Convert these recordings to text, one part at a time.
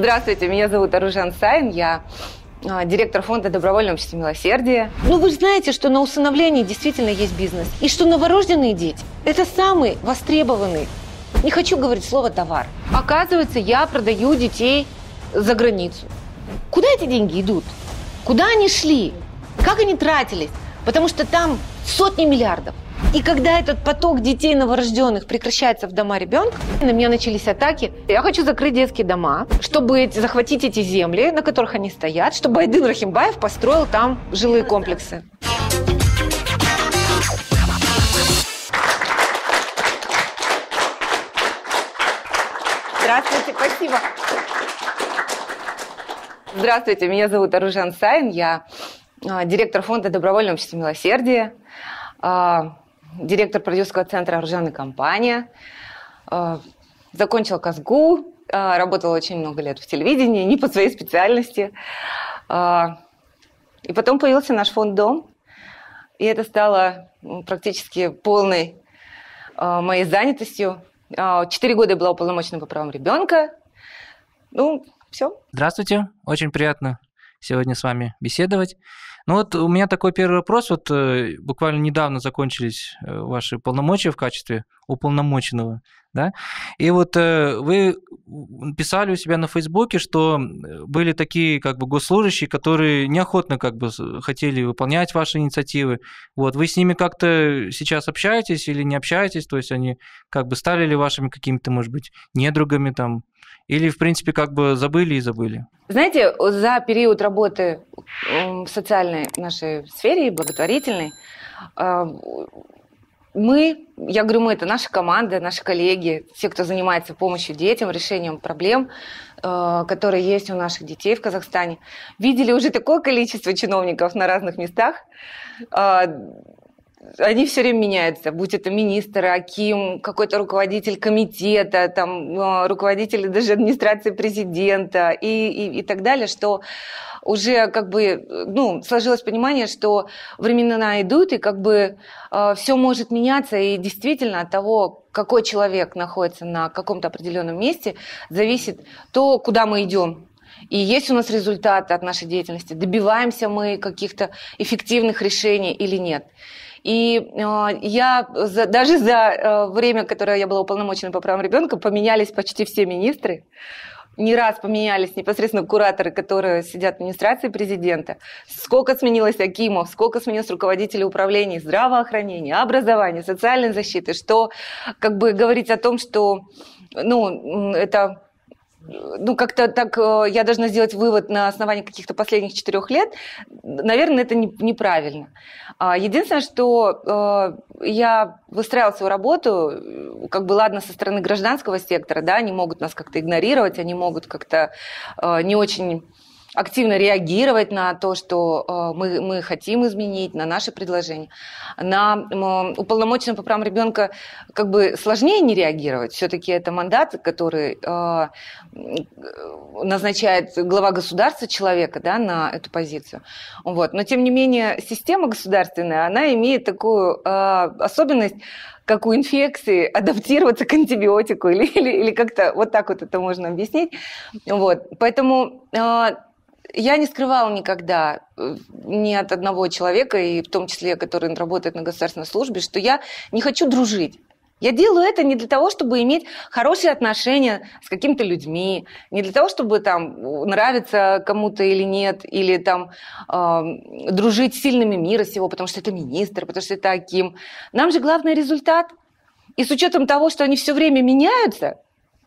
Здравствуйте, меня зовут Аружан Сайн, я а, директор фонда добровольного общества милосердия. Ну, вы знаете, что на усыновлении действительно есть бизнес. И что новорожденные дети – это самый востребованный, не хочу говорить слово «товар». Оказывается, я продаю детей за границу. Куда эти деньги идут? Куда они шли? Как они тратились? Потому что там сотни миллиардов. И когда этот поток детей новорожденных прекращается в дома ребенка, на меня начались атаки. Я хочу закрыть детские дома, чтобы захватить эти земли, на которых они стоят, чтобы Байдын Рахимбаев построил там жилые комплексы. Здравствуйте, спасибо. Здравствуйте, меня зовут Аружан Сайн, я а, директор фонда добровольного общества милосердия. А, директор продюсерского центра «Оружейная компания». Э, Закончил КАЗГУ, э, работала очень много лет в телевидении, не по своей специальности. Э, и потом появился наш фонд «Дом», и это стало практически полной моей занятостью. Четыре года я была уполномочена по правам ребенка. Ну, все. Здравствуйте, очень приятно сегодня с вами беседовать. Ну вот у меня такой первый вопрос. Вот э, буквально недавно закончились э, ваши полномочия в качестве уполномоченного да? И вот э, вы писали у себя на Фейсбуке, что э, были такие как бы госслужащие, которые неохотно как бы хотели выполнять ваши инициативы. Вот вы с ними как-то сейчас общаетесь или не общаетесь? То есть они как бы стали ли вашими какими-то, может быть, недругами там? Или, в принципе, как бы забыли и забыли? Знаете, за период работы в социальной нашей сфере, благотворительной, а, мы, я говорю, мы, это наша команда, наши коллеги, все, кто занимается помощью детям, решением проблем, э, которые есть у наших детей в Казахстане, видели уже такое количество чиновников на разных местах. А, они все время меняются, будь это министр, Аким, какой-то руководитель комитета, там, э, руководитель даже администрации президента и, и, и так далее, что уже как бы, ну, сложилось понимание, что времена идут, и как бы э, все может меняться, и действительно от того, какой человек находится на каком-то определенном месте, зависит то, куда мы идем, и есть у нас результаты от нашей деятельности, добиваемся мы каких-то эффективных решений или нет. И э, я за, даже за э, время, которое я была уполномочена по правам ребенка, поменялись почти все министры не раз поменялись непосредственно кураторы, которые сидят в администрации президента. Сколько сменилось Акимов, сколько сменилось руководителей управлений здравоохранения, образования, социальной защиты, что как бы говорить о том, что ну, это ну, как-то так э, я должна сделать вывод на основании каких-то последних четырех лет, наверное, это не, неправильно. А, единственное, что э, я выстраивала свою работу, как бы, ладно, со стороны гражданского сектора, да, они могут нас как-то игнорировать, они могут как-то э, не очень активно реагировать на то, что э, мы, мы хотим изменить, на наши предложения. На уполномоченного по правам ребенка как бы сложнее не реагировать. Все-таки это мандат, который э, назначает глава государства человека да, на эту позицию. Вот. Но тем не менее система государственная, она имеет такую э, особенность, как у инфекции, адаптироваться к антибиотику или, или, или как-то вот так вот это можно объяснить. Вот. Поэтому э, я не скрывала никогда э, ни от одного человека, и в том числе, который работает на государственной службе, что я не хочу дружить. Я делаю это не для того, чтобы иметь хорошие отношения с какими-то людьми, не для того, чтобы там нравиться кому-то или нет, или там э, дружить с сильными мира сего, потому что это министр, потому что это Аким. Нам же главный результат. И с учетом того, что они все время меняются,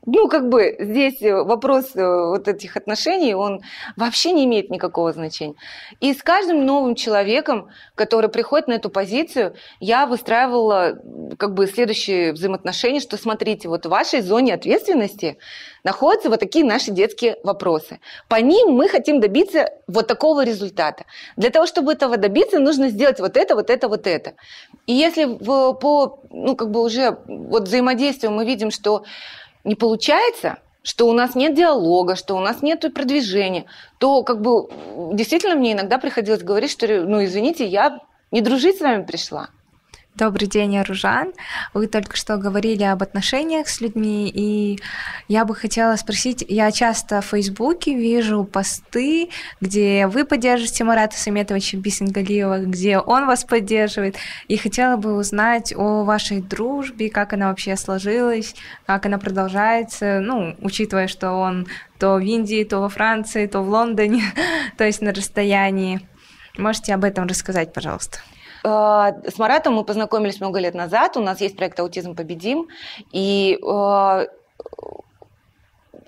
ну, как бы здесь э, вопрос э, вот этих отношений, он вообще не имеет никакого значения. И с каждым новым человеком, который приходит на эту позицию, я выстраивала как бы следующие взаимоотношения, что смотрите, вот в вашей зоне ответственности находятся вот такие наши детские вопросы. По ним мы хотим добиться вот такого результата. Для того, чтобы этого добиться, нужно сделать вот это, вот это, вот это. И если по, ну, как бы уже вот взаимодействию мы видим, что не получается, что у нас нет диалога, что у нас нет продвижения, то как бы действительно мне иногда приходилось говорить, что, ну, извините, я не дружить с вами пришла, Добрый день, Аружан. Вы только что говорили об отношениях с людьми, и я бы хотела спросить, я часто в Фейсбуке вижу посты, где вы поддерживаете Марата Саметовича Бисенгалиева, где он вас поддерживает, и хотела бы узнать о вашей дружбе, как она вообще сложилась, как она продолжается, ну, учитывая, что он то в Индии, то во Франции, то в Лондоне, то есть на расстоянии. Можете об этом рассказать, пожалуйста. А, с Маратом мы познакомились много лет назад. У нас есть проект «Аутизм победим». И а,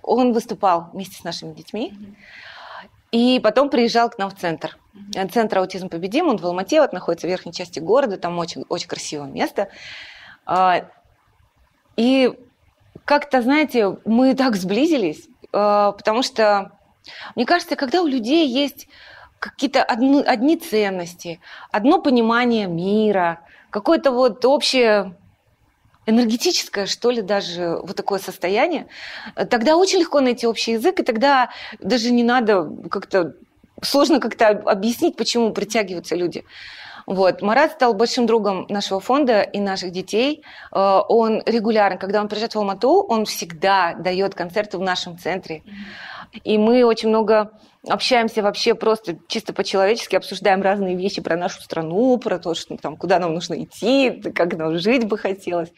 он выступал вместе с нашими детьми. И потом приезжал к нам в центр. Центр «Аутизм победим», он в Алмате, вот находится в верхней части города, там очень, очень красивое место. А, и как-то, знаете, мы так сблизились, потому что, мне кажется, когда у людей есть какие-то одни, одни ценности, одно понимание мира, какое-то вот общее энергетическое, что ли, даже вот такое состояние, тогда очень легко найти общий язык, и тогда даже не надо как-то, сложно как-то объяснить, почему притягиваются люди. Вот. Марат стал большим другом нашего фонда и наших детей. Э, он регулярно, когда он приезжает в Алмату, он всегда дает концерты в нашем центре. Mm-hmm и мы очень много общаемся вообще просто чисто по-человечески, обсуждаем разные вещи про нашу страну, про то, что, там, куда нам нужно идти, как нам жить бы хотелось.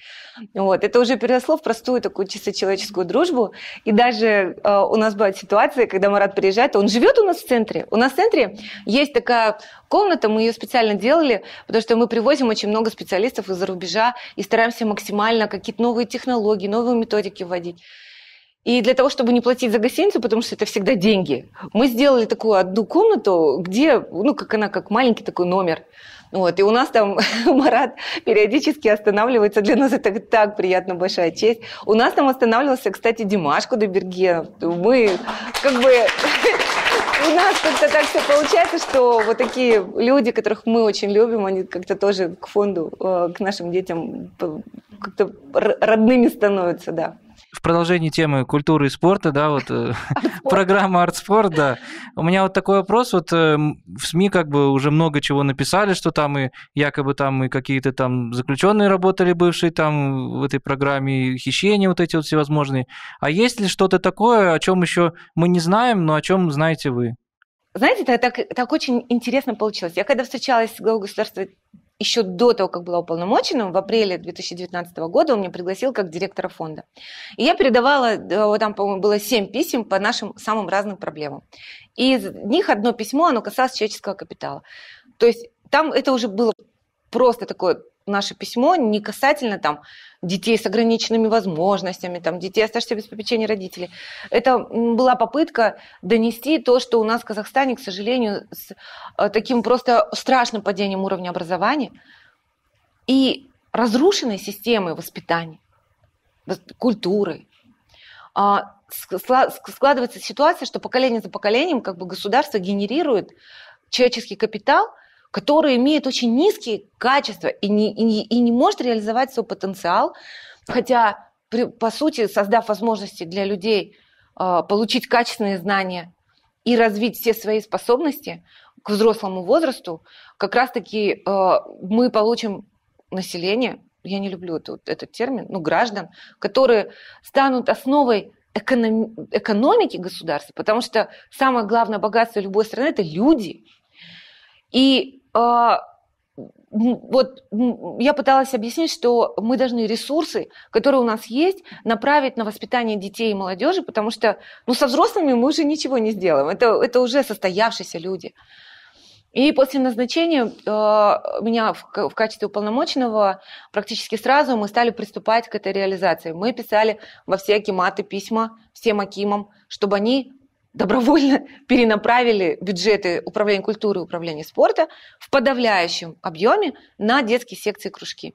Вот. Это уже переросло в простую такую чисто человеческую дружбу. И даже э, у нас бывает ситуация, когда Марат приезжает, он живет у нас в центре. У нас в центре есть такая комната, мы ее специально делали, потому что мы привозим очень много специалистов из-за рубежа и стараемся максимально какие-то новые технологии, новые методики вводить. И для того, чтобы не платить за гостиницу, потому что это всегда деньги, мы сделали такую одну комнату, где, ну, как она, как маленький такой номер. Вот, и у нас там Марат периодически останавливается. Для нас это так приятно, большая честь. У нас там останавливался, кстати, Димаш Кудайберген. Мы как бы... У нас как-то так все получается, что вот такие люди, которых мы очень любим, они как-то тоже к фонду, э, к нашим детям как-то родными становятся, да в продолжении темы культуры и спорта, да, вот э, программа «Артспорт», да. У меня вот такой вопрос, вот э, в СМИ как бы уже много чего написали, что там и якобы там и какие-то там заключенные работали бывшие там в этой программе, и хищения вот эти вот всевозможные. А есть ли что-то такое, о чем еще мы не знаем, но о чем знаете вы? Знаете, так, так, так очень интересно получилось. Я когда встречалась с главой государства еще до того, как была уполномочена, в апреле 2019 года он меня пригласил как директора фонда. И я передавала, э, там, по-моему, было семь писем по нашим самым разным проблемам. И из них одно письмо, оно касалось человеческого капитала. То есть там это уже было просто такое наше письмо не касательно там детей с ограниченными возможностями, там, детей, оставшихся без попечения родителей. Это была попытка донести то, что у нас в Казахстане, к сожалению, с э, таким просто страшным падением уровня образования и разрушенной системой воспитания, культуры, а, складывается ситуация, что поколение за поколением как бы государство генерирует человеческий капитал – который имеет очень низкие качества и не, и не, и не может реализовать свой потенциал, хотя, при, по сути, создав возможности для людей э, получить качественные знания и развить все свои способности к взрослому возрасту, как раз-таки э, мы получим население, я не люблю этот, этот термин, ну, граждан, которые станут основой эконом, экономики государства, потому что самое главное богатство любой страны – это люди. И а, вот я пыталась объяснить, что мы должны ресурсы, которые у нас есть, направить на воспитание детей и молодежи, потому что ну, со взрослыми мы уже ничего не сделаем. Это, это уже состоявшиеся люди. И после назначения э, меня в, в качестве уполномоченного практически сразу мы стали приступать к этой реализации. Мы писали во все акиматы письма всем акимам, чтобы они добровольно перенаправили бюджеты управления культуры и управления спорта в подавляющем объеме на детские секции и кружки.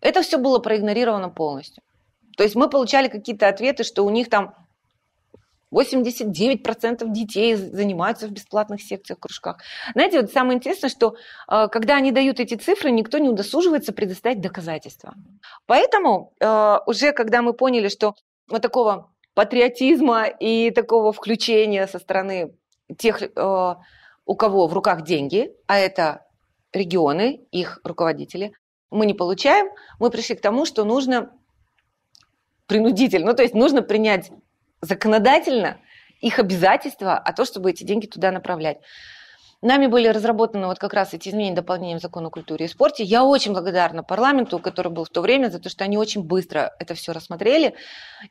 Это все было проигнорировано полностью. То есть мы получали какие-то ответы, что у них там 89% детей занимаются в бесплатных секциях, кружках. Знаете, вот самое интересное, что э, когда они дают эти цифры, никто не удосуживается предоставить доказательства. Поэтому э, уже когда мы поняли, что вот такого патриотизма и такого включения со стороны тех, э, у кого в руках деньги, а это регионы, их руководители, мы не получаем. Мы пришли к тому, что нужно принудительно, ну то есть нужно принять законодательно их обязательства, о том, чтобы эти деньги туда направлять. Нами были разработаны вот как раз эти изменения дополнения в закон о культуре и спорте. Я очень благодарна парламенту, который был в то время, за то, что они очень быстро это все рассмотрели.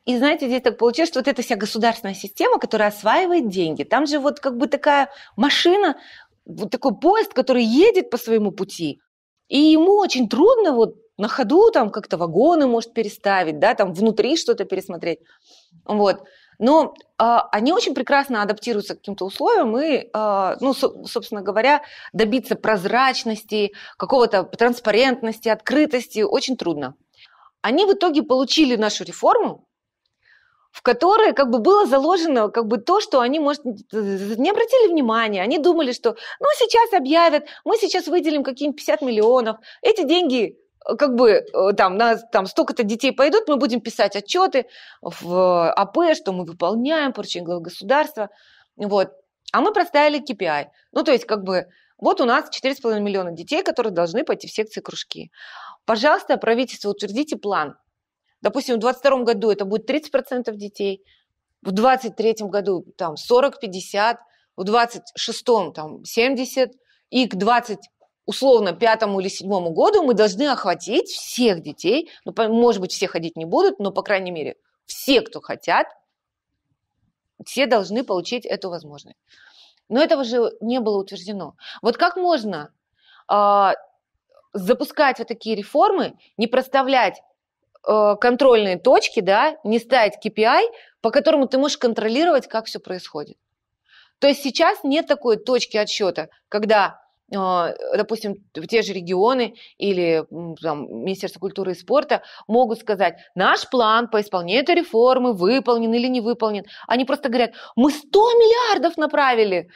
И знаете, здесь так получилось, что вот эта вся государственная система, которая осваивает деньги, там же вот как бы такая машина, вот такой поезд, который едет по своему пути, и ему очень трудно вот на ходу там как-то вагоны может переставить, да, там внутри что-то пересмотреть. Вот но э, они очень прекрасно адаптируются к каким-то условиям и, э, ну, со, собственно говоря, добиться прозрачности, какого-то транспарентности, открытости очень трудно. Они в итоге получили нашу реформу, в которой как бы было заложено как бы то, что они, может, не обратили внимания. Они думали, что, ну, сейчас объявят, мы сейчас выделим какие-нибудь 50 миллионов, эти деньги Э, как бы э, там, на, там столько-то детей пойдут, мы будем писать отчеты в э, АП, что мы выполняем, поручение главы государства. Вот. А мы представили KPI. Ну, то есть, как бы, вот у нас 4,5 миллиона детей, которые должны пойти в секции кружки. Пожалуйста, правительство, утвердите план. Допустим, в 2022 году это будет 30% детей, в 2023 году там 40-50, в 2026 там 70, и к 20 условно пятому или седьмому году мы должны охватить всех детей. Ну, может быть, все ходить не будут, но, по крайней мере, все, кто хотят, все должны получить эту возможность. Но этого же не было утверждено. Вот как можно э, запускать вот такие реформы, не проставлять э, контрольные точки, да, не ставить KPI, по которому ты можешь контролировать, как все происходит. То есть сейчас нет такой точки отсчета, когда а, допустим, те же регионы или там, Министерство культуры и спорта могут сказать, наш план по исполнению этой реформы выполнен или не выполнен. Они просто говорят, мы 100 миллиардов направили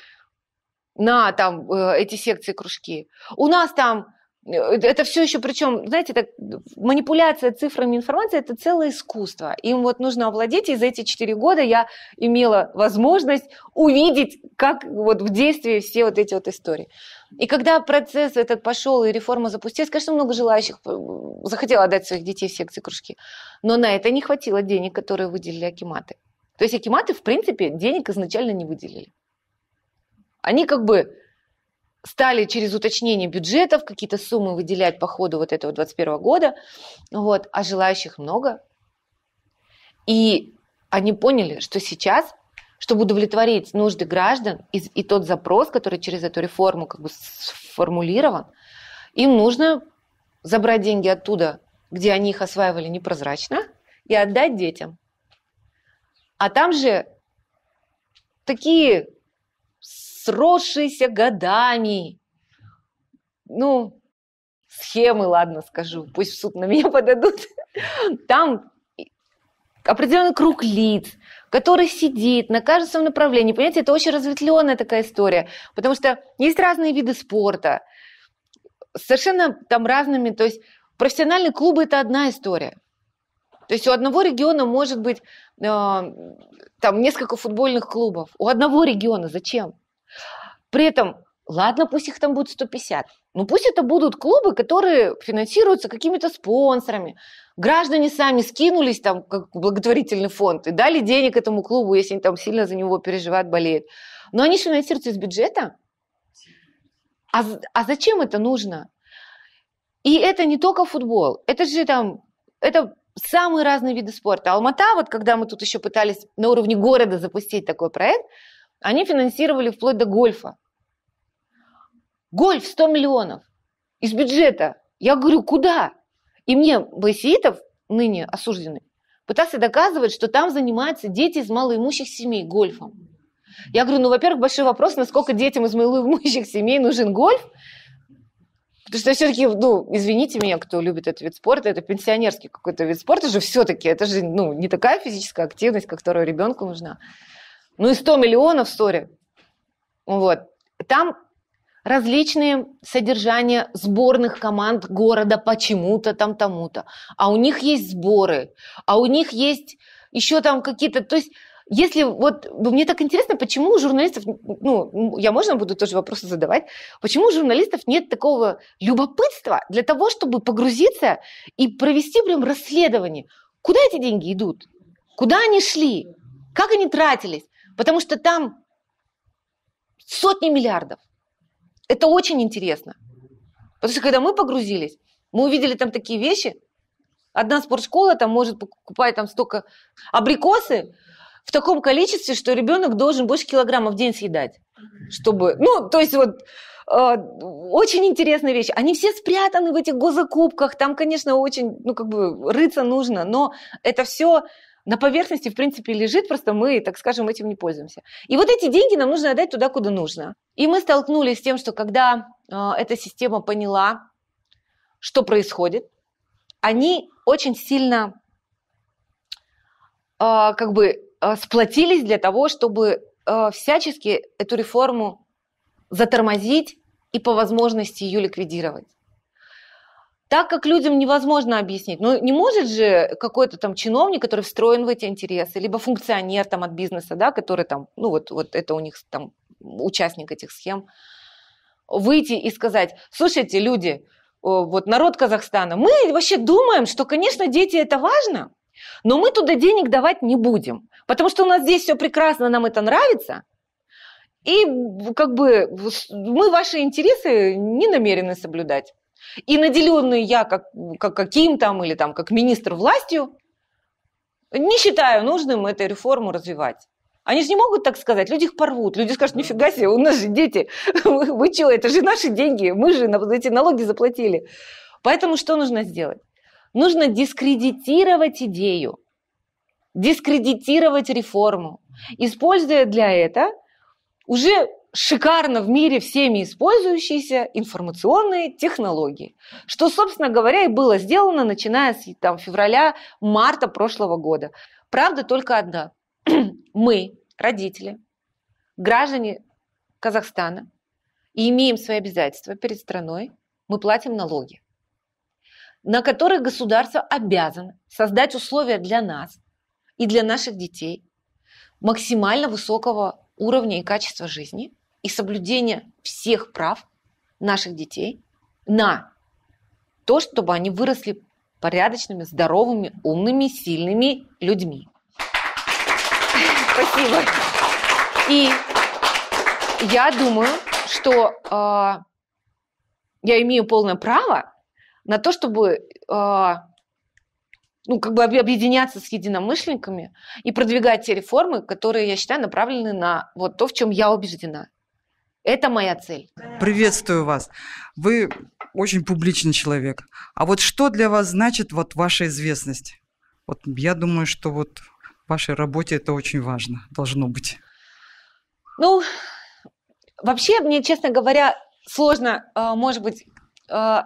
на там э, эти секции, кружки. У нас там Э, это все еще, причем, знаете, так, манипуляция цифрами информации – это целое искусство. Им вот нужно овладеть, и за эти четыре года я имела возможность увидеть, как вот в действии все вот эти вот истории. И когда процесс этот пошел и реформа запустилась, конечно, много желающих э, захотело отдать своих детей в секции кружки, но на это не хватило денег, которые выделили Акиматы. То есть Акиматы, в принципе, денег изначально не выделили. Они как бы стали через уточнение бюджетов какие-то суммы выделять по ходу вот этого 21 года, вот, а желающих много. И они поняли, что сейчас, чтобы удовлетворить нужды граждан и, и тот запрос, который через эту реформу как бы сформулирован, им нужно забрать деньги оттуда, где они их осваивали непрозрачно, и отдать детям. А там же такие сросшиеся годами. Ну, схемы, ладно, скажу, пусть в суд на меня подадут. Там определенный круг лиц, который сидит на каждом направлении. Понимаете, это очень разветвленная такая история, потому что есть разные виды спорта, совершенно там разными, то есть профессиональные клубы – это одна история. То есть у одного региона может быть э, там несколько футбольных клубов. У одного региона зачем? При этом, ладно, пусть их там будет 150, но пусть это будут клубы, которые финансируются какими-то спонсорами. Граждане сами скинулись там, как благотворительный фонд, и дали денег этому клубу, если они там сильно за него переживают, болеют. Но они финансируются из бюджета. А, а зачем это нужно? И это не только футбол, это же там, это самые разные виды спорта. Алмата, вот когда мы тут еще пытались на уровне города запустить такой проект, они финансировали вплоть до гольфа. Гольф 100 миллионов из бюджета. Я говорю, куда? И мне Басиитов, ныне осужденный, пытался доказывать, что там занимаются дети из малоимущих семей гольфом. Я говорю, ну, во-первых, большой вопрос, насколько детям из малоимущих семей нужен гольф, Потому что все-таки, ну, извините меня, кто любит этот вид спорта, это пенсионерский какой-то вид спорта же все-таки. Это же, ну, не такая физическая активность, которая ребенку нужна ну и 100 миллионов, сори. Вот. Там различные содержания сборных команд города почему-то там тому-то. А у них есть сборы, а у них есть еще там какие-то... То есть если вот мне так интересно, почему у журналистов, ну, я можно буду тоже вопросы задавать, почему у журналистов нет такого любопытства для того, чтобы погрузиться и провести прям расследование, куда эти деньги идут, куда они шли, как они тратились. Потому что там сотни миллиардов. Это очень интересно. Потому что когда мы погрузились, мы увидели там такие вещи. Одна спортшкола там может покупать там столько абрикосы в таком количестве, что ребенок должен больше килограмма в день съедать. Чтобы, ну, то есть вот э, очень интересная вещь. Они все спрятаны в этих гозакубках. Там, конечно, очень, ну, как бы рыться нужно, но это все на поверхности, в принципе, лежит, просто мы, так скажем, этим не пользуемся. И вот эти деньги нам нужно отдать туда, куда нужно. И мы столкнулись с тем, что когда э, эта система поняла, что происходит, они очень сильно э, как бы э, сплотились для того, чтобы всячески эту реформу затормозить и по возможности ее ликвидировать так как людям невозможно объяснить. Ну, не может же какой-то там чиновник, который встроен в эти интересы, либо функционер там от бизнеса, да, который там, ну, вот, вот это у них там участник этих схем, выйти и сказать, слушайте, люди, вот народ Казахстана, мы вообще думаем, что, конечно, дети это важно, но мы туда денег давать не будем, потому что у нас здесь все прекрасно, нам это нравится, и как бы мы ваши интересы не намерены соблюдать. И наделенный я как, как каким там или там как министр властью, не считаю нужным эту реформу развивать. Они же не могут так сказать, люди их порвут, люди скажут, нифига себе, у нас же дети, вы, вы что, это же наши деньги, мы же эти налоги заплатили. Поэтому что нужно сделать? Нужно дискредитировать идею, дискредитировать реформу, используя для этого уже шикарно в мире всеми использующиеся информационные технологии, что, собственно говоря, и было сделано, начиная с там, февраля-марта прошлого года. Правда только одна. Мы, родители, граждане Казахстана, и имеем свои обязательства перед страной, мы платим налоги, на которые государство обязано создать условия для нас и для наших детей максимально высокого уровня и качества жизни – и соблюдение всех прав наших детей на то, чтобы они выросли порядочными, здоровыми, умными, сильными людьми. Спасибо. И я думаю, что э, я имею полное право на то, чтобы э, ну, как бы объединяться с единомышленниками и продвигать те реформы, которые, я считаю, направлены на вот то, в чем я убеждена. Это моя цель. Приветствую вас. Вы очень публичный человек. А вот что для вас значит вот ваша известность? Вот я думаю, что вот в вашей работе это очень важно, должно быть. Ну, вообще, мне, честно говоря, сложно, э, может быть, э,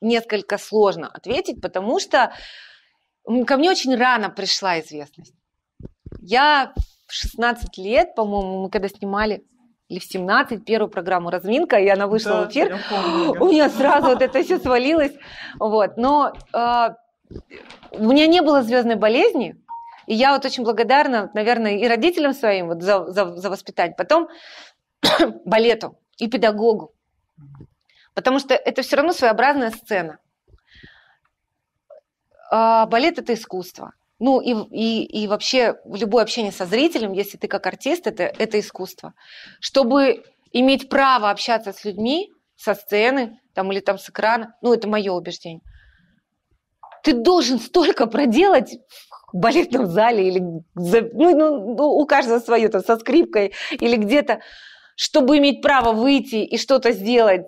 несколько сложно ответить, потому что ко мне очень рано пришла известность. Я 16 лет, по-моему, мы когда снимали или в 17 первую программу «Разминка», и она вышла да, в эфир. Помню, У меня сразу вот это все свалилось. Вот. Но а, у меня не было звездной болезни, и я вот очень благодарна, наверное, и родителям своим вот за, за, за воспитание, потом балету и педагогу. Потому что это все равно своеобразная сцена. А, балет это искусство. Ну и, и, и вообще в любое общение со зрителем, если ты как артист, это, это искусство. Чтобы иметь право общаться с людьми, со сцены там, или там с экрана, ну это мое убеждение, ты должен столько проделать в балетном зале или за, ну, ну, ну у каждого свое, там, со скрипкой или где-то, чтобы иметь право выйти и что-то сделать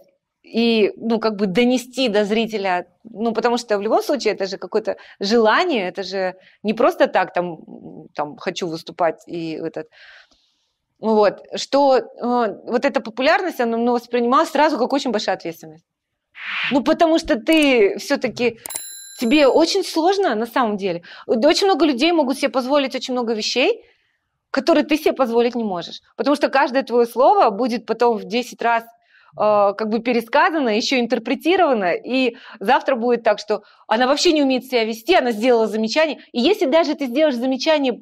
и, ну, как бы донести до зрителя, ну, потому что в любом случае это же какое-то желание, это же не просто так, там, там, хочу выступать и этот, вот, что э, вот эта популярность, она ну, воспринималась сразу как очень большая ответственность. Ну, потому что ты все-таки, тебе очень сложно на самом деле. Очень много людей могут себе позволить очень много вещей, которые ты себе позволить не можешь. Потому что каждое твое слово будет потом в 10 раз Э, как бы пересказано, еще интерпретировано, и завтра будет так, что она вообще не умеет себя вести, она сделала замечание. И если даже ты сделаешь замечание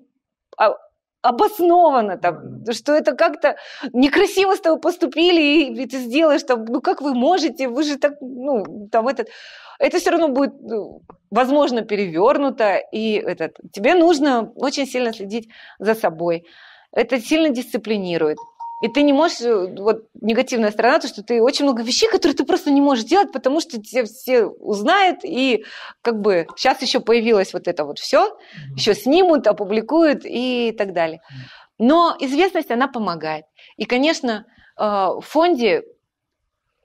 а, обоснованно, там, что это как-то некрасиво с тобой поступили, и, и ты сделаешь там, ну как вы можете, вы же так, ну, там этот, это все равно будет, ну, возможно, перевернуто, и этот, тебе нужно очень сильно следить за собой. Это сильно дисциплинирует. И ты не можешь, э, вот негативная сторона, то, что ты очень много вещей, которые ты просто не можешь делать, потому что тебя все узнают, и как бы сейчас еще появилось вот это вот все, mm-hmm. еще снимут, опубликуют и так далее. Но известность, она помогает. И, конечно, э, в фонде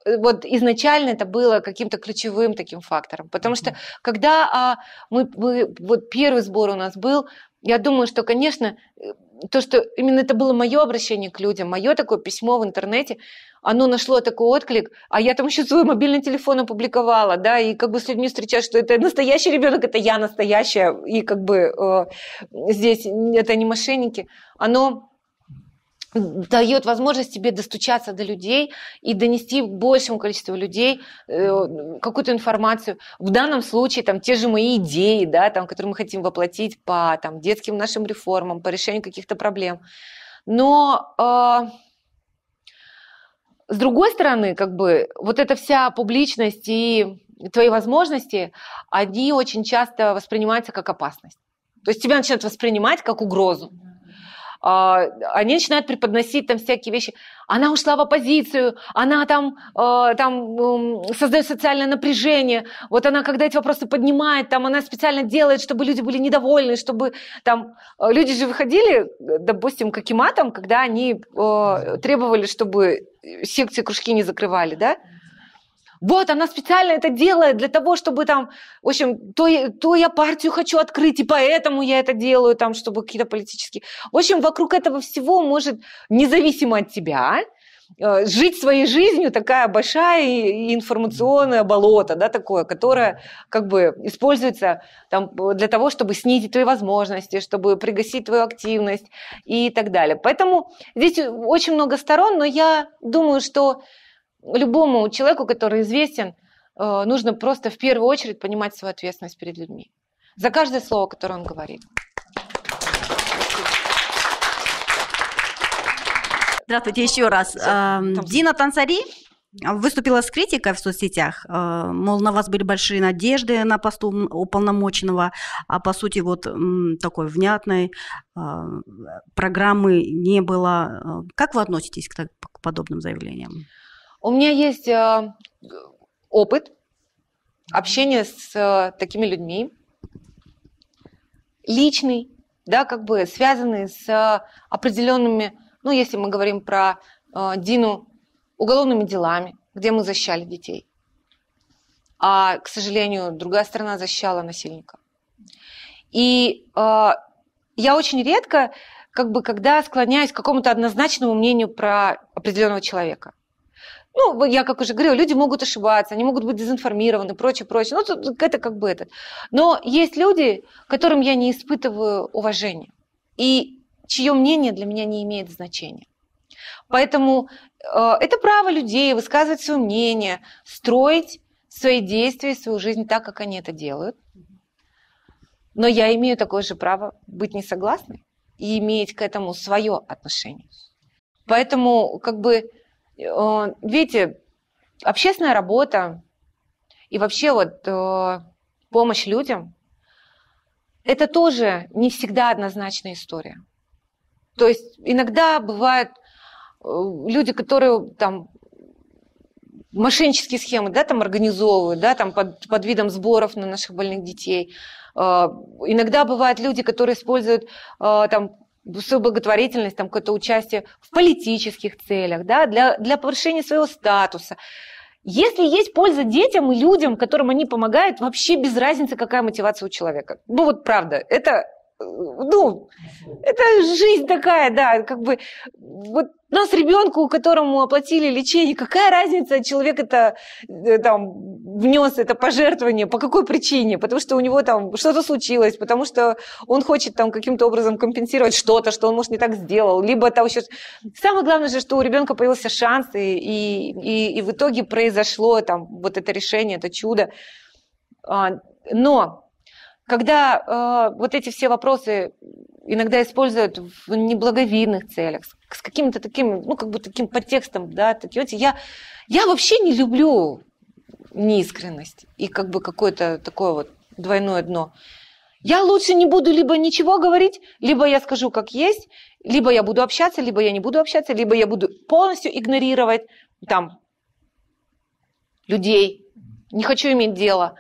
э, вот изначально это было каким-то ключевым таким фактором, потому что когда а, мы, мы вот первый сбор у нас был, я думаю, что, конечно, э, то, что именно это было мое обращение к людям, мое такое письмо в интернете, оно нашло такой отклик, а я там еще свой мобильный телефон опубликовала, да, и как бы с людьми встречаюсь, что это настоящий ребенок, это я настоящая, и как бы э, здесь это не мошенники. Оно дает возможность тебе достучаться до людей и донести большему количеству людей э, какую-то информацию. В данном случае там те же мои идеи, да, там, которые мы хотим воплотить по там, детским нашим реформам, по решению каких-то проблем. Но э, с другой стороны, как бы вот эта вся публичность и твои возможности, они очень часто воспринимаются как опасность. То есть тебя начинают воспринимать как угрозу. А, они начинают преподносить там всякие вещи. Она ушла в оппозицию, она там, а, там создает социальное напряжение. Вот она, когда эти вопросы поднимает, там она специально делает, чтобы люди были недовольны, чтобы там... А, люди же выходили, допустим, к акиматам, когда они требовали, чтобы секции кружки не закрывали, да? Вот, она специально это делает для того, чтобы там, в общем, то, то я партию хочу открыть, и поэтому я это делаю, там, чтобы какие-то политические... В общем, вокруг этого всего может, независимо от тебя, э, жить своей жизнью такая большая информационная болото, да, такое, которое как бы используется там, для того, чтобы снизить твои возможности, чтобы пригасить твою активность и так далее. Поэтому здесь очень много сторон, но я думаю, что любому человеку, который известен, э, нужно просто в первую очередь понимать свою ответственность перед людьми. За каждое слово, которое он говорит. Здравствуйте еще раз. Эм, Дина Тансари выступила с критикой в соцсетях, э, мол, на вас были большие надежды на посту уполномоченного, а по сути вот такой внятной э, программы не было. Как вы относитесь к подобным заявлениям? У меня есть э, опыт общения с э, такими людьми, личный, да, как бы связанный с э, определенными, ну, если мы говорим про э, Дину, уголовными делами, где мы защищали детей. А, к сожалению, другая сторона защищала насильника. И э, я очень редко, как бы, когда склоняюсь к какому-то однозначному мнению про определенного человека ну, я как уже говорила, люди могут ошибаться, они могут быть дезинформированы, прочее, прочее. Ну, это как бы это. Но есть люди, которым я не испытываю уважения, и чье мнение для меня не имеет значения. Поэтому э, это право людей высказывать свое мнение, строить свои действия, свою жизнь так, как они это делают. Но я имею такое же право быть несогласной и иметь к этому свое отношение. Поэтому как бы Э, видите, общественная работа и вообще вот э, помощь людям – это тоже не всегда однозначная история. То есть иногда бывают э, люди, которые там мошеннические схемы, да, там организовывают, да, там под, под видом сборов на наших больных детей. Иногда бывают люди, которые используют там благотворительность, там какое-то участие в политических целях, да, для, для повышения своего статуса. Если есть польза детям и людям, которым они помогают, вообще без разницы, какая мотивация у человека. Ну вот правда, это ну, это жизнь такая, да, как бы, вот у нас ребенку, которому оплатили лечение, какая разница, человек это э, там внес это пожертвование, по какой причине, потому что у него там что-то случилось, потому что он хочет там каким-то образом компенсировать что-то, что он, может, не так сделал, либо там еще... Самое главное же, что у ребенка появился шанс, и, и, и в итоге произошло там вот это решение, это чудо. А, но когда э, вот эти все вопросы иногда используют в неблаговидных целях, с каким-то таким, ну, как бы таким подтекстом, да, такие, вот, я, я вообще не люблю неискренность и как бы какое-то такое вот двойное дно. Я лучше не буду либо ничего говорить, либо я скажу как есть, либо я буду общаться, либо я не буду общаться, либо я буду полностью игнорировать там людей, не хочу иметь дело.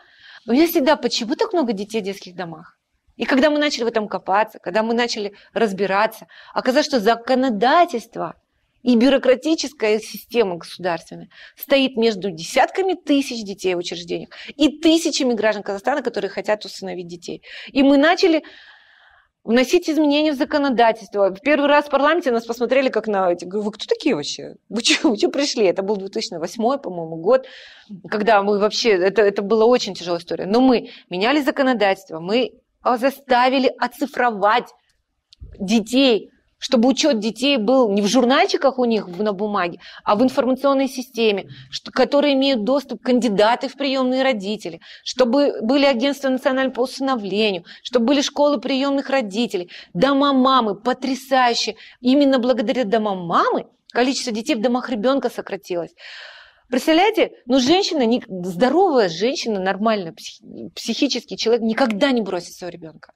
Но я всегда, почему так много детей в детских домах? И когда мы начали в этом копаться, когда мы начали разбираться, оказалось, что законодательство и бюрократическая система государственная стоит между десятками тысяч детей в учреждениях и тысячами граждан Казахстана, которые хотят установить детей. И мы начали вносить изменения в законодательство. В первый раз в парламенте нас посмотрели как на говорю Вы кто такие вообще? Вы что, вы что пришли? Это был 2008, по-моему, год, когда мы вообще... Это, это была очень тяжелая история. Но мы меняли законодательство, мы а, заставили оцифровать детей, чтобы учет детей был не в журнальчиках у них на бумаге, а в информационной системе, что, которые имеют доступ кандидаты в приемные родители, чтобы были агентства национального по усыновлению, чтобы были школы приемных родителей, дома мамы, потрясающие. Именно благодаря домам мамы количество детей в домах ребенка сократилось. Представляете, ну женщина, здоровая женщина, нормальная, психический человек никогда не бросит своего ребенка.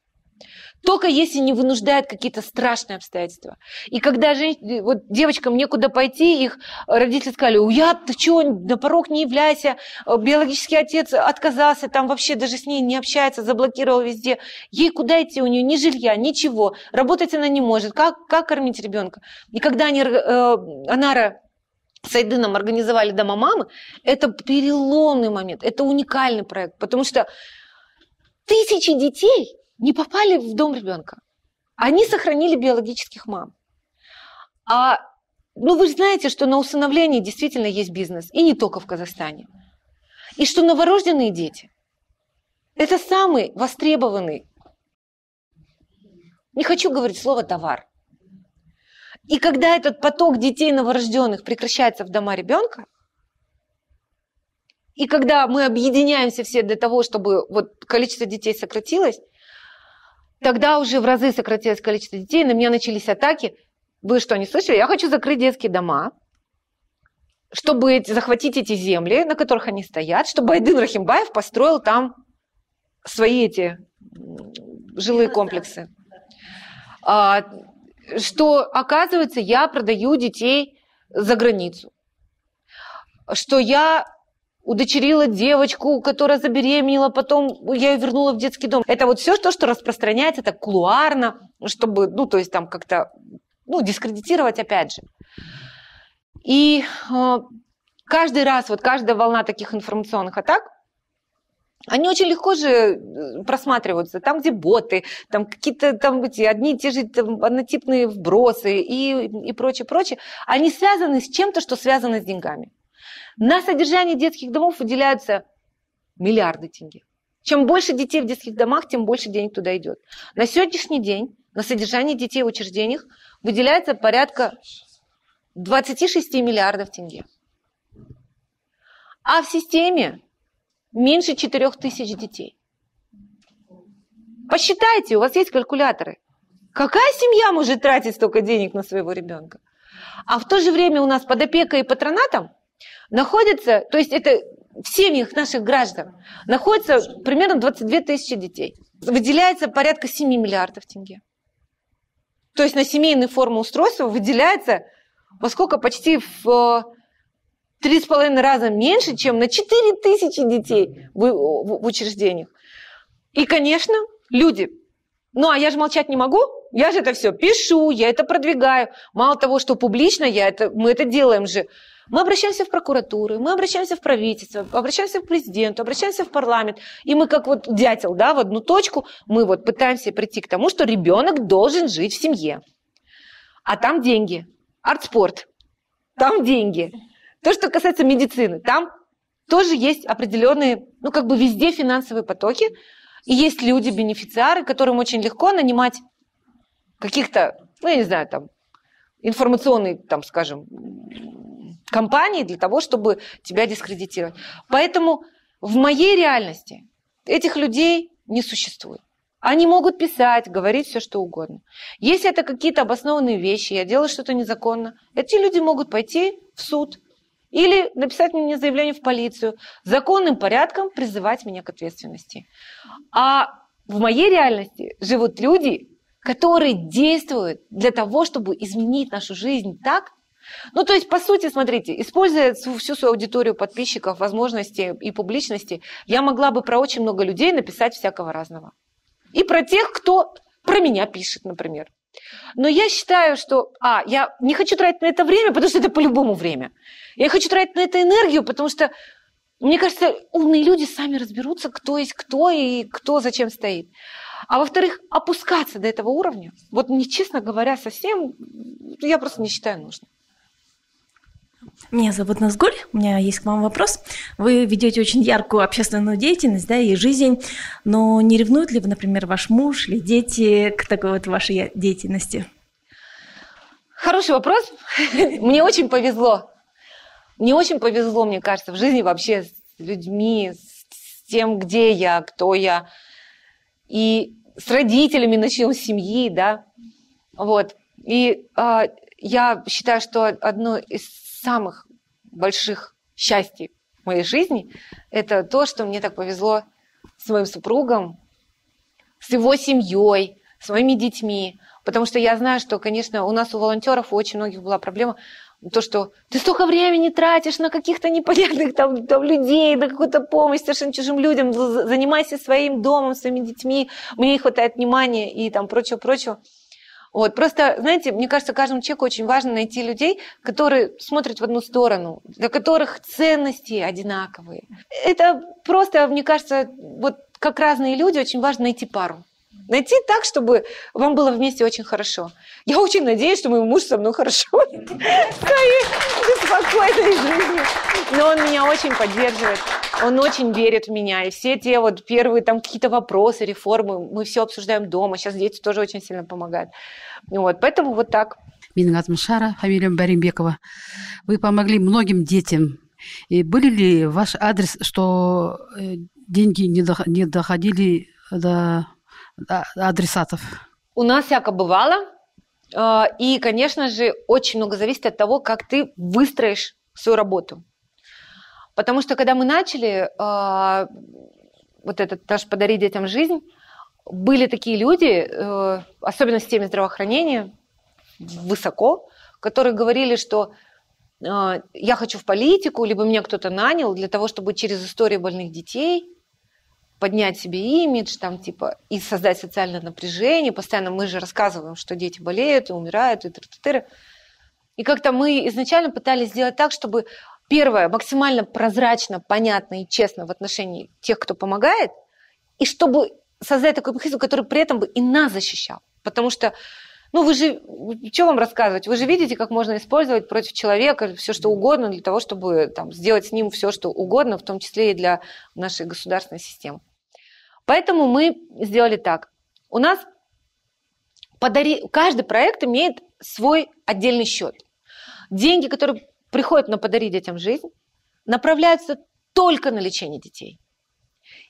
Только если не вынуждают какие-то страшные обстоятельства. И когда жен... вот девочкам некуда пойти, их родители сказали, у я, ты чего, на порог не являйся, э, биологический отец отказался, там вообще даже с ней не общается, заблокировал везде. Ей куда идти, у нее ни жилья, ничего, работать она не может, как, как кормить ребенка? И когда они, э, Анара с Айдыном организовали Дома мамы, это переломный момент, это уникальный проект, потому что тысячи детей не попали в дом ребенка. Они сохранили биологических мам. А, ну, вы же знаете, что на усыновлении действительно есть бизнес, и не только в Казахстане. И что новорожденные дети – это самый востребованный, не хочу говорить слово «товар», и когда этот поток детей новорожденных прекращается в дома ребенка, и когда мы объединяемся все для того, чтобы вот количество детей сократилось, Тогда уже в разы сократилось количество детей, на меня начались атаки. Вы что, не слышали? Я хочу закрыть детские дома, чтобы захватить эти земли, на которых они стоят, чтобы Айдын Рахимбаев построил там свои эти жилые комплексы. А, что, оказывается, я продаю детей за границу. Что я удочерила девочку, которая забеременела, потом я ее вернула в детский дом. Это вот все то, что распространяется так кулуарно, чтобы, ну, то есть там как-то, ну, дискредитировать опять же. И э, каждый раз, вот каждая волна таких информационных атак, они очень легко же э, просматриваются. Там, где боты, там какие-то там эти одни и те же там, однотипные вбросы и, и прочее, прочее. Они связаны с чем-то, что связано с деньгами. На содержание детских домов выделяются миллиарды тенге. Чем больше детей в детских домах, тем больше денег туда идет. На сегодняшний день на содержание детей в учреждениях выделяется порядка 26 миллиардов тенге. А в системе меньше 4 тысяч детей. Посчитайте, у вас есть калькуляторы. Какая семья может тратить столько денег на своего ребенка? А в то же время у нас под опекой и патронатом находится, то есть это в семьях наших граждан, находится примерно 22 тысячи детей. Выделяется порядка 7 миллиардов тенге. То есть на семейные формы устройства выделяется во сколько? Почти в э, три с половиной раза меньше, чем на 4 тысячи детей э, в, в, учреждениях. И, конечно, люди. Ну, а я же молчать не могу, я же это все пишу, я это продвигаю. Мало того, что публично я это, мы это делаем же мы обращаемся в прокуратуру, мы обращаемся в правительство, обращаемся к президенту, обращаемся в парламент. И мы как вот дятел, да, в одну точку, мы вот пытаемся прийти к тому, что ребенок должен жить в семье. А там деньги. Арт-спорт. Там деньги. То, что касается медицины, там тоже есть определенные, ну как бы везде финансовые потоки. И есть люди-бенефициары, которым очень легко нанимать каких-то, ну я не знаю, там, информационный, там, скажем, компании для того, чтобы тебя дискредитировать. Поэтому в моей реальности этих людей не существует. Они могут писать, говорить все, что угодно. Если это какие-то обоснованные вещи, я делаю что-то незаконно, эти люди могут пойти в суд или написать мне заявление в полицию, законным порядком призывать меня к ответственности. А в моей реальности живут люди, которые действуют для того, чтобы изменить нашу жизнь так, ну, то есть, по сути, смотрите, используя всю свою аудиторию подписчиков, возможности и публичности, я могла бы про очень много людей написать всякого разного. И про тех, кто про меня пишет, например. Но я считаю, что, а, я не хочу тратить на это время, потому что это по-любому время. Я хочу тратить на это энергию, потому что, мне кажется, умные люди сами разберутся, кто есть кто и кто зачем стоит. А во-вторых, опускаться до этого уровня, вот нечестно говоря, совсем, я просто не считаю нужным. Меня зовут Назгуль, у меня есть к вам вопрос. Вы ведете очень яркую общественную деятельность, да, и жизнь, но не ревнуют ли вы, например, ваш муж или дети к такой вот вашей деятельности? Хороший вопрос. Мне очень повезло. Мне очень повезло, мне кажется, в жизни вообще с людьми, с тем, где я, кто я. И с родителями, начнем с семьи, да. Вот. И э, я считаю, что одно из самых больших счастий в моей жизни – это то, что мне так повезло с моим супругом, с его семьей, с моими детьми. Потому что я знаю, что, конечно, у нас у волонтеров у очень многих была проблема то, что ты столько времени тратишь на каких-то непонятных там, там людей, на какую-то помощь совершенно чужим людям, занимайся своим домом, своими детьми, мне не хватает внимания и там прочего-прочего. Вот, просто, знаете, мне кажется, каждому человеку очень важно найти людей, которые смотрят в одну сторону, для которых ценности одинаковые. Это просто, мне кажется, вот как разные люди, очень важно найти пару. Найти так, чтобы вам было вместе очень хорошо. Я очень надеюсь, что мой муж со мной хорошо в своей беспокойной жизни. Но он меня очень поддерживает он очень верит в меня. И все те вот первые там какие-то вопросы, реформы, мы все обсуждаем дома. Сейчас дети тоже очень сильно помогают. Вот, поэтому вот так. Менің атым Шара, фамилия Баримбекова. Вы помогли многим детям. И были ли ваш адрес, что э, деньги не доходили до а, адресатов? У нас всяко бывало. Э, и, конечно же, очень много зависит от того, как ты выстроишь свою работу. Потому что когда мы начали э, вот этот даже подарить детям жизнь», были такие люди, э, особенно в системе здравоохранения, высоко, которые говорили, что э, я хочу в политику, либо меня кто-то нанял для того, чтобы через историю больных детей поднять себе имидж, там, типа, и создать социальное напряжение. Постоянно мы же рассказываем, что дети болеют и умирают, и тыр-тыр-тыр. И как-то мы изначально пытались сделать так, чтобы Первое, максимально прозрачно, понятно и честно в отношении тех, кто помогает, и чтобы создать такой механизм, который при этом бы и нас защищал. Потому что ну, вы же, что вам рассказывать? Вы же видите, как можно использовать против человека все, что угодно, для того, чтобы там, сделать с ним все, что угодно, в том числе и для нашей государственной системы. Поэтому мы сделали так. У нас подари... каждый проект имеет свой отдельный счет. Деньги, которые приходят на «Подари детям жизнь», направляются только на лечение детей.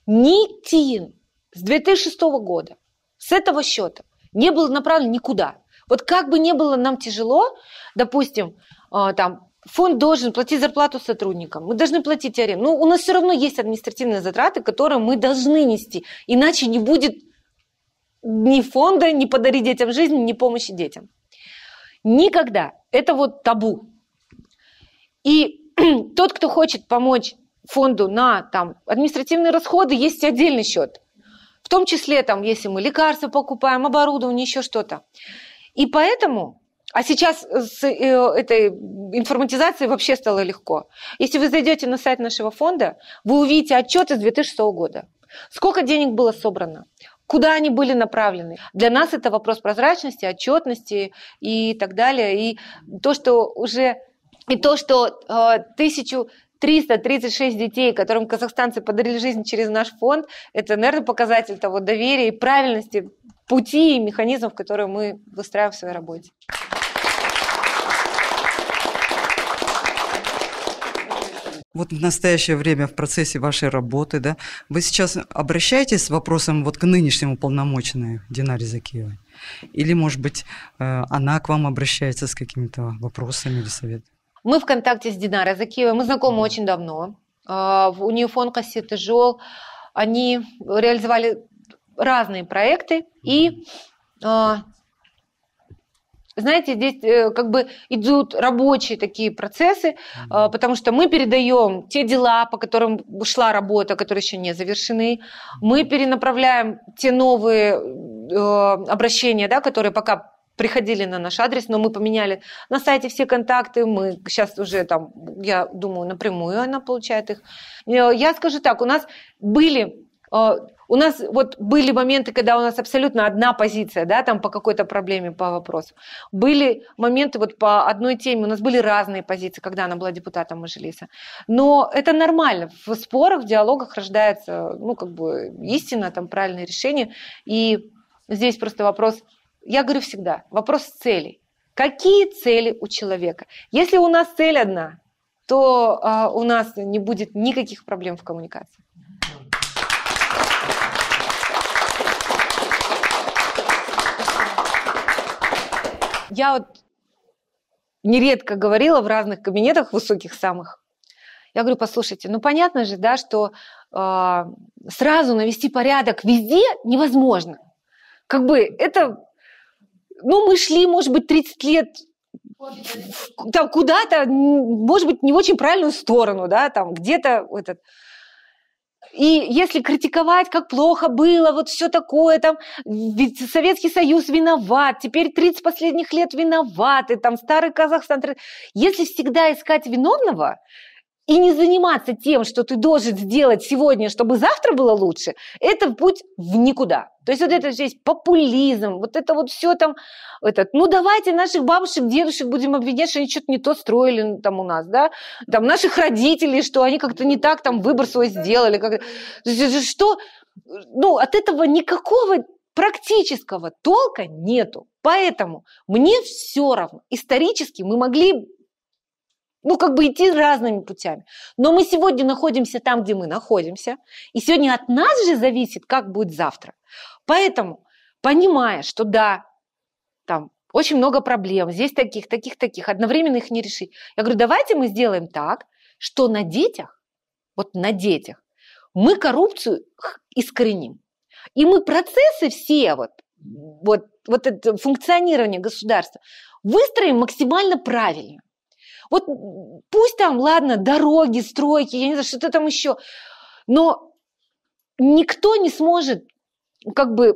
Никтин с 2006 года, с этого счета, не был направлен никуда. Вот как бы не было нам тяжело, допустим, э, там, фонд должен платить зарплату сотрудникам, мы должны платить аренду. Но у нас все равно есть административные затраты, которые мы должны нести, иначе не будет ни фонда, ни подарить детям жизнь, ни помощи детям. Никогда. Это вот табу. И тот, кто хочет помочь фонду на там, административные расходы, есть отдельный счет. В том числе, там, если мы лекарства покупаем, оборудование, еще что-то. И поэтому а сейчас с э, этой информатизацией вообще стало легко. Если вы зайдете на сайт нашего фонда, вы увидите отчеты с 2006 года. Сколько денег было собрано? Куда они были направлены? Для нас это вопрос прозрачности, отчетности и так далее. И то, что уже и то, что э, тысячу 336 детей, которым казахстанцы подарили жизнь через наш фонд, это, наверное, показатель того доверия и правильности пути и механизмов, которые мы выстраиваем в своей работе. Вот в настоящее время в процессе вашей работы, да, вы сейчас обращаетесь с вопросом вот к нынешнему полномоченной Динаре Закиевой? Или, может быть, э, она к вам обращается с какими-то вопросами или советами? Мы в контакте с Динарой Закиевой, мы знакомы mm очень давно. А, у нее фонд «Кассеты Жол». Они реализовали разные проекты. И, а, знаете, здесь э, как бы идут рабочие такие процессы, а, потому что мы передаем те дела, по которым шла работа, которые еще не завершены. Мы перенаправляем те новые э, обращения, да, которые пока приходили на наш адрес, но мы поменяли на сайте все контакты, мы сейчас уже там, я думаю, напрямую она получает их. Э, я скажу так, у нас были э, у нас вот были моменты, когда у нас абсолютно одна позиция, да, там по какой-то проблеме, по вопросу. Были моменты вот по одной теме, у нас были разные позиции, когда она была депутатом Мажилиса. Но это нормально, в спорах, в диалогах рождается, ну, как бы истина, там правильное решение. И здесь просто вопрос – я говорю всегда, вопрос целей. Какие цели у человека? Если у нас цель одна, то э, у нас не будет никаких проблем в коммуникации. Я вот нередко говорила в разных кабинетах высоких самых. Я говорю, послушайте, ну понятно же, да, что э, сразу навести порядок везде невозможно. Как бы это ну, мы шли, может быть, 30 лет там куда-то, может быть, не в очень правильную сторону, да, там где-то этот. И если критиковать, как плохо было, вот все такое, там, ведь Советский Союз виноват, теперь 30 последних лет виноваты, там, старый Казахстан. Если всегда искать виновного, и не заниматься тем, что ты должен сделать сегодня, чтобы завтра было лучше, это путь в никуда. То есть вот это здесь популизм, вот это вот все там, этот, ну давайте наших бабушек, дедушек будем обвинять, что они что-то не то строили там у нас, да, там наших родителей, что они как-то не так там выбор свой сделали, как что, ну от этого никакого практического толка нету. Поэтому мне все равно. Исторически мы могли ну, как бы идти разными путями. Но мы сегодня находимся там, где мы находимся. И сегодня от нас же зависит, как будет завтра. Поэтому, понимая, что да, там очень много проблем, здесь таких, таких, таких, одновременно их не решить. Я говорю, давайте мы сделаем так, что на детях, вот на детях, мы коррупцию искореним. И мы процессы все, вот, вот, вот это функционирование государства, выстроим максимально правильно. Вот пусть там, ладно, дороги, стройки, я не знаю, что-то там еще, но никто не сможет как бы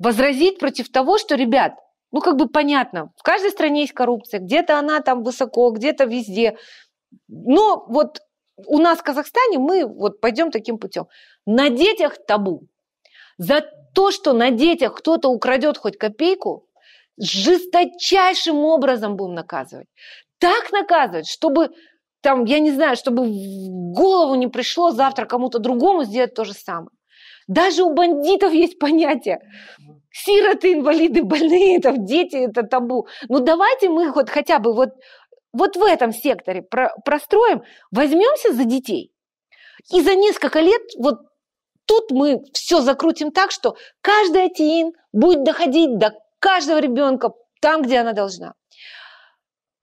возразить против того, что, ребят, ну как бы понятно, в каждой стране есть коррупция, где-то она там высоко, где-то везде, но вот у нас в Казахстане мы вот пойдем таким путем. На детях табу. За то, что на детях кто-то украдет хоть копейку, жесточайшим образом будем наказывать так наказывать, чтобы там, я не знаю, чтобы в голову не пришло завтра кому-то другому сделать то же самое. Даже у бандитов есть понятие. Сироты, инвалиды, больные, там, дети – это табу. Ну давайте мы вот хотя бы вот, вот в этом секторе про, простроим, возьмемся за детей. И за несколько лет вот тут мы все закрутим так, что каждая ТИН будет доходить до каждого ребенка там, где она должна.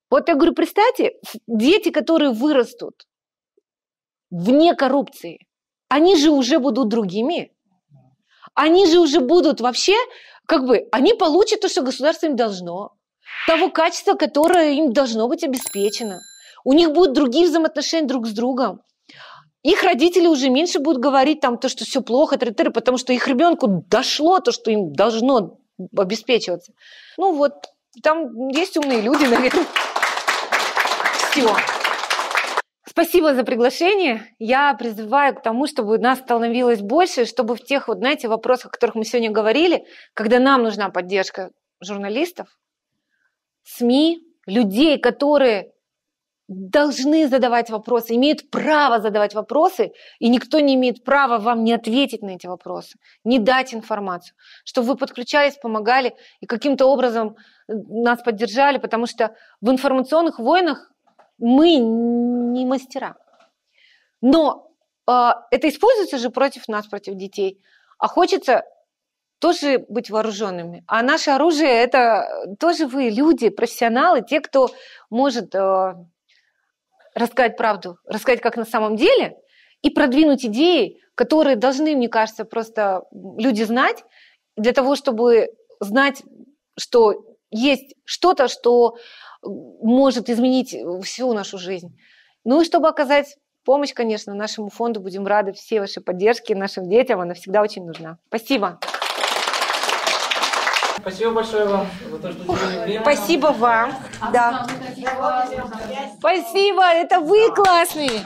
Вот я говорю, представьте, дети, которые вырастут вне коррупции, они же уже будут другими. Они же уже будут вообще, как бы, они получат то, что государство им должно, того качества, которое им должно быть обеспечено. У них будут другие взаимоотношения друг с другом. Их родители уже меньше будут говорить там то, что все плохо, тыры -тыры, потому что их ребенку дошло то, что им должно обеспечиваться. Ну вот, там есть умные люди, наверное. Все. Спасибо за приглашение. Я призываю к тому, чтобы нас становилось больше, чтобы в тех, вот, знаете, вопросах, о которых мы сегодня говорили, когда нам нужна поддержка журналистов, СМИ, людей, которые должны задавать вопросы, имеют право задавать вопросы, и никто не имеет права вам не ответить на эти вопросы, не дать информацию, чтобы вы подключались, помогали и каким-то образом э, нас поддержали, потому что в информационных войнах мы не мастера. Но э, это используется же против нас, против детей. А хочется тоже быть вооруженными. А наше оружие – это тоже вы, люди, профессионалы, те, кто может э, рассказать правду, рассказать, как на самом деле, и продвинуть идеи, которые должны, мне кажется, просто люди знать, для того, чтобы знать, что есть что-то, что может изменить э, всю нашу жизнь. Ну и чтобы оказать помощь, конечно, нашему фонду, будем рады всей вашей поддержке нашим детям, она всегда очень нужна. Спасибо. Спасибо большое вам за то, что уделили время. Спасибо вам. А да. Спасибо, это вы классные.